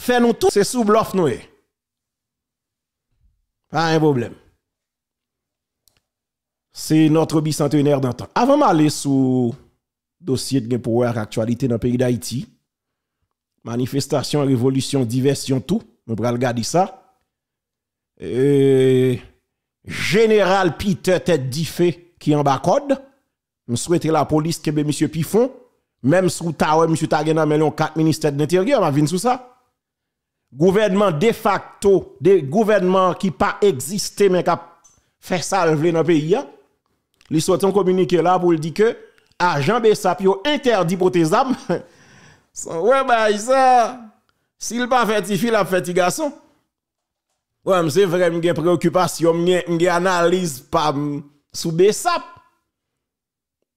fait nous tout, c'est sous bluff nous. Eh. Pas un problème. C'est notre bicentenaire d'antan. Avant d'aller sous dossier de pouvoir actualité dans le pays d'Haïti, manifestation, révolution, diversion, tout, nous allons regarder ça. Euh, Général Peter Tête Diffé qui en bas code, nous la police que M. Pifon, même sous Taoué, M. Tagenan, mais 4 ministères de l'Intérieur, on sous ça gouvernement de facto, des gouvernements qui pas existé mais qui a fait salver dans le pays, ils hein. sont un communiqué là pour dire que agent Bessapio interdit pour tes âmes. ouais, bah, ça, s'il pas fait fil, a fait garçon. Ouais, c'est vrai, j'ai préoccupation, j'ai analyse pas hum, sous Bessap.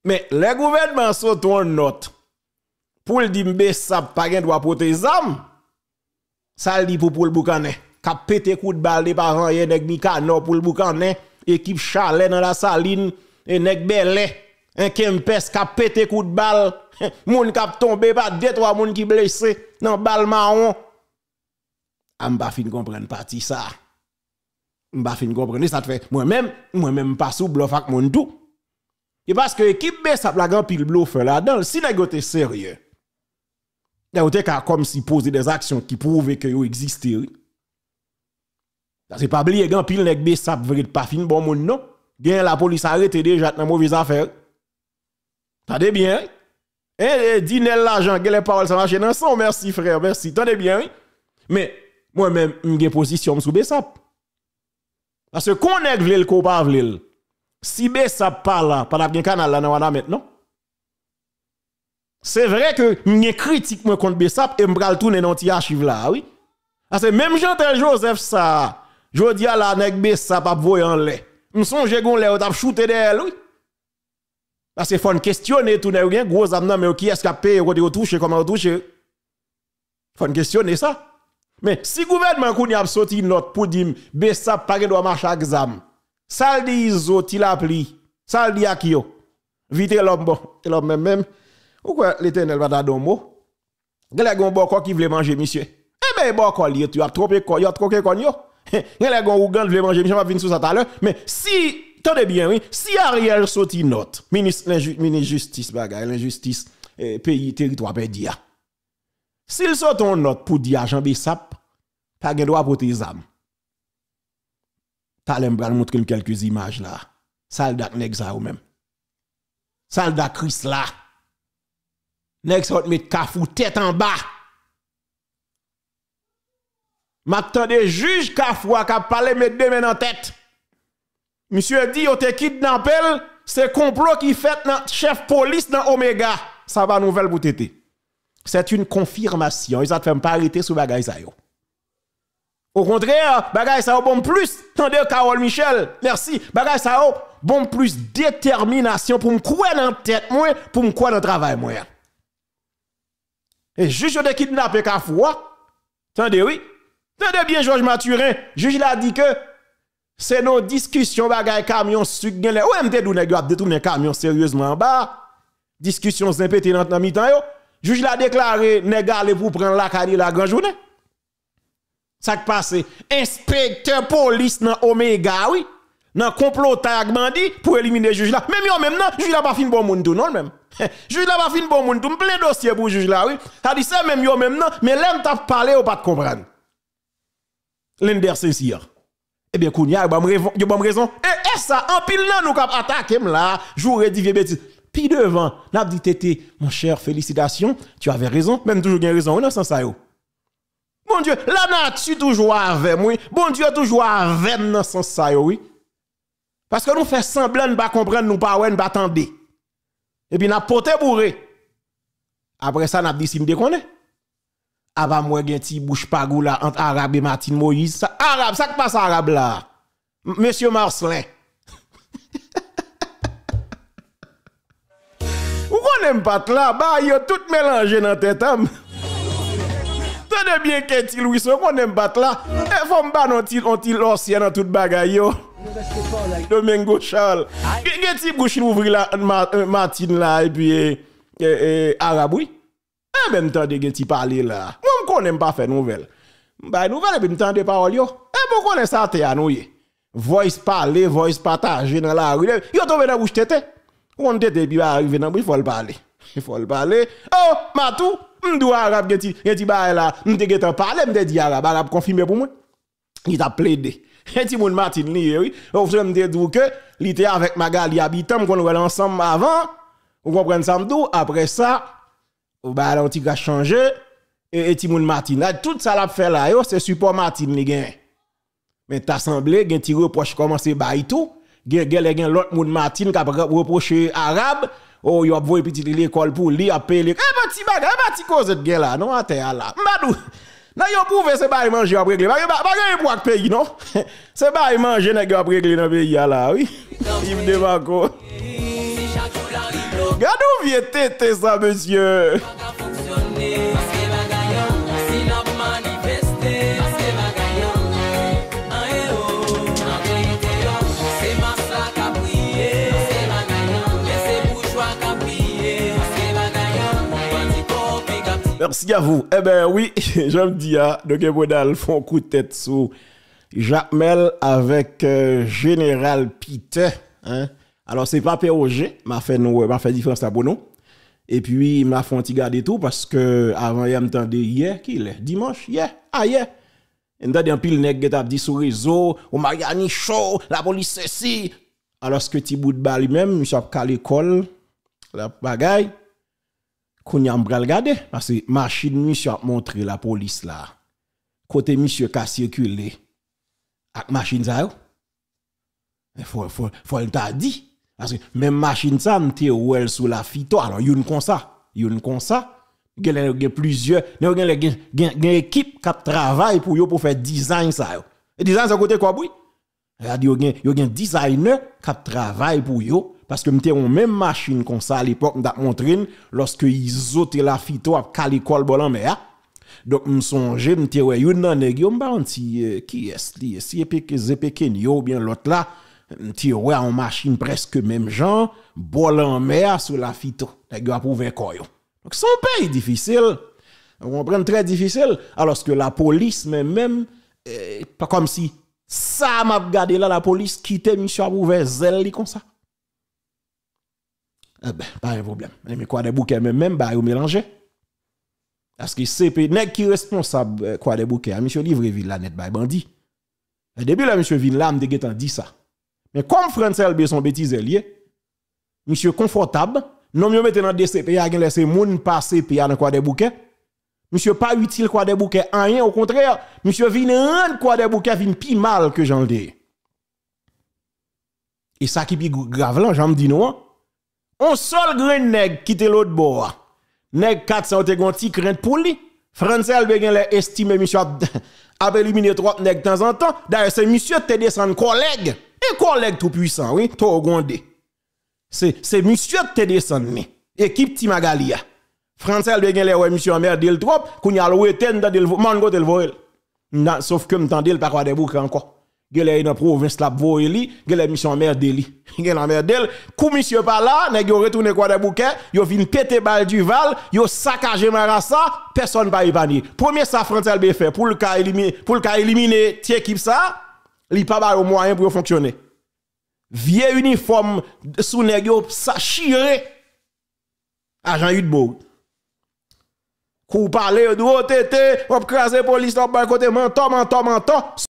Mais le gouvernement sont en note pour dire que Bessap pas droit pour tes Saldi pou pou l'boukane, kap pete kout bal de paran ye nek mi kano pou l'boukane, ekip chale nan la saline, ye nek bele, en kempes kap pete kout bal, moun kap tombe pa dvetwa moun ki blese nan bal maron. A mba fin kompren pati sa. Mba fin kompren, e sa te fe mwen men, mwen men mpasou blof ak moun tou. E baske ekip be sa plagan pil blof la, dan l'si negote serye. ou te cas comme si poser des actions qui prouvent que yo existé. C'est pas blier, grand pile nèg sap vrai pas fin bon moun non. Gen la police arrête déjà dans mauvaise affaire. Tade bien. Eh, eh dinel l'argent, les paroles ça marche dans son merci frère, merci. Tade bien. Mais moi-même une position sous besap. Parce que qu'on nèg vle le ko pas vle. Si besap pas là, pas bien canal là dans maintenant c'est vrai que je critique contre Bessap et je vais tourner dans archive là, oui. Parce que même Jean-Tel Joseph, ça, je dis à la nègre Bessap à voyer en lait. Je songe qu'on ou t'a shooté derrière, oui. Parce que faut questionner tout nègre, gen gros amnan, mais qui est-ce qui a payé, qui a touché, comment touché. Faut questionner ça. Mais si le gouvernement qui a sorti une note pour dire Bessap pas doit marcher à exam, ça le dit Iso, il a ça le dit à qui Vite l'homme bon, l'homme même. même Ou kwa lete nèl bada donmou? Gè lè gon bò kò ki vle manje, misye? E mè yè bò kò liye, tu ap trope kò, yo ap trope kònyo? Gè lè gon ou gand vle manje, misye, mè fin sou sa talè? Mè, si, tò de byen, wè, si a riyèl soti not, mini justice bagay, mini justice, peyi teritwa pe diya, si lè soton not pou diya, jan bi sap, ta gen do apote zam. Ta lem brann moutrin kelkèz imaj la, sal dak nek za ou mèm. Sal dak kris lak, Next sort met kafou tête en bas. Maintenant des juge kafou a parler met deux mains en tête. Monsieur a dit on te kidnappé, c'est complot qui fait dans chef police dans Omega. Ça va nouvelle pour C'est une confirmation, ils ont fait pas arrêter sur bagay ça Au contraire, bagay ça bon plus. Tendez Carole Michel, merci. Bagay ça bon plus détermination pour me croire dans tête pour me croire dans travail moi. Et juge de kidnapper Kafoua. Tendez, oui. Tendez bien, Georges Maturin. Juge la dit que c'est nos discussions bagay camion sucre. Ou MT de tout détourné camion sérieusement en bas. Discussions impétinentes dans mi-temps. Juge l'a déclaré, négale pour prendre la Kali la grande journée. Ça qui passe. Inspecteur police dans Omega, oui. Dans complot bandi bandit pour éliminer juge là. Même yon même non, juge la pas fin bon monde tout non même. juge là va fin bon monde, tout plein dossier pour juge là, oui. Ça dit ça même yo même non, mais l'aime t'a parlé ou pas de comprendre. L'ender sincère Eh bien kounya, yo bon raison. Et eh, eh, ça en pile là nous cap attaquer là, j'aurais dit vieux bêtise. Puis devant, n'a dit tété, mon cher, félicitations, tu avais raison, même toujours gain raison, dans sans ça yo. Bon Dieu, la nature toujours avec moi. Bon Dieu toujours avec dans sens ça oui. Parce que nous faisons semblant de ne pas comprendre, nous pas ouais, pas attendre. Et puis, n'a poté bourré. Après ça, n'a dit si me connaît. Avant moi, gen ti bouche pagou là entre arabe et Martin Moïse. arabe, ça qui passe arabe là. Monsieur Marcelin. Ou konen pas bah, il y yo tout mélangé dans tête am. Hein? Tenez bien que ti Louis, ou aime pas et fom ba non ti on ti l'ancien dans tout bagaille yo. Domingo Charles Gèti bè gè ti ouvri la euh, Matin la e pi euh, euh, Araboui Mè eh, mè mè tan de gè ti pale la Mè mè konè mè pa fè nouvel Mè mè mè tan de parole yo Mè mè konè sa te anouye Voice pale, voice patage Yo to mè nan ouj tete Mè mè mè tan de gè ti pale la Mè mè tan de gè ti pale la Mè mè tan de gè ti arabe Araboui konfime pou mè Nye ta ple de Et Timoun Martin li, oui. Ou je me dis que, il avec Magali Habitant, qu'on était ensemble avant. Vous comprenez ça, Après ça, oh, bah, là, on a changé. Et, et Timoun Martin, là, tout ça l'a fait là, c'est support Martin li gen. Mais t'as semblé, gen ti reproche commencé bail tout. Gen, gen, gen, l'autre moun Martin qui a reproché arabe. Oh, yo a voué petit l'école pour lui, a payé. Eh, bah, ti eh, bah, ti cause gen là, non, à terre là. Madou. Bah, Nan yon pouve se ba yi manje ap regle. Ba gen yon mwak peyi, non? Se ba yi manje neke ap regle nan peyi ala, oui. Yiv Demanko. Gado vye tete sa, monsye? Mersi a vou, e eh ben wii, jom di a, doke mwen al fon koutet sou, jap mel avèk euh, General Pite, alò se pa pe oje, ma fè nou, ma fè di frans tabo nou, e pi mi a fon ti gade tou, paske avan yèm tan de yè, ki lè, dimans, yè, a yè, enda di an pil nek get ap di sou rezo, ou ma yè ni chò, la boli se si, alòs ke ti bout bali men, mi sap kal ekol, la bagay, qu'on y a parce que machine monsieur a montré la police là côté monsieur qui a circulé avec machine ça il faut faut faut le t'a dit parce que même machine ça ou elle sous la fito alors une comme ça une comme ça il y a plusieurs il y a une équipe qui travaille pour yo pour faire design ça et design ça côté quoi oui il y a des designer qui travaille pour yo Paske mte yon menm machin kon sa l'ipok mda kontrin loske yi zote la fito ap kalikol bolan mea. Dok msonje mte wey yon nan e gyo mba an ti eh, ki es li esi eh, epike zepike nyo ou bien lot la mte wey an machin preske menm jan bolan mea sou la fito e gyo ap ouve koyon. Son pey difisil. Mwen pren tre difisil aloske la polis menm menm eh, pa kom si sa map gade la la polis kite misyo ap ouve zel li kon sa. Eh ben, pas de problème. Mais quoi des bouquets, même, même, bah, mélanger. Parce que CP, n'est qui responsable, quoi euh, des bouquets, hein, monsieur Livreville, là, net, bah, bandit. Au début, là, monsieur là, me dit ça. Mais comme François Elbe son bêtise lié, monsieur confortable, non, mieux mettez dans DCP, à laisser mon passer, puis un quoi des bouquets. Monsieur pas utile quoi des bouquets, rien, au contraire, monsieur vient rien quoi des bouquets, vient plus mal que j'en dis. Et ça qui est grave là, j'en dis non. Hein seul seul nègre nèg était l'autre bord. Nèg 400 te un petit crainte pour lui. Français be les estime monsieur a trois nèg de temps en temps. D'ailleurs c'est monsieur te descend collègue et collègue tout puissant oui, tout gondé. C'est c'est monsieur te descend équipe Timagalia. Magalia. Français elle gen les monsieur merde le trop, qu'on y a le weten dans le tel voile. Sauf que m'tendel pas quoi des boucs encore gèle dans province la voye li, gèle mission merde li. Gèle la merde kou monsieur pa la, nèg yo retourné quoi des bouquets, yo vin péter bal du Val, yo saccagé marasa, personne y épanier. Premier sa Frantel B fait pour le cas éliminer, pour le cas éliminer ti équipe ça, li pas ba moyen pour fonctionner. Vieux uniforme sous nèg yo sa chire. Agent Hudebourg. Kou parler yo haut tété, ou krasé police, on kote, menton, menton, menton.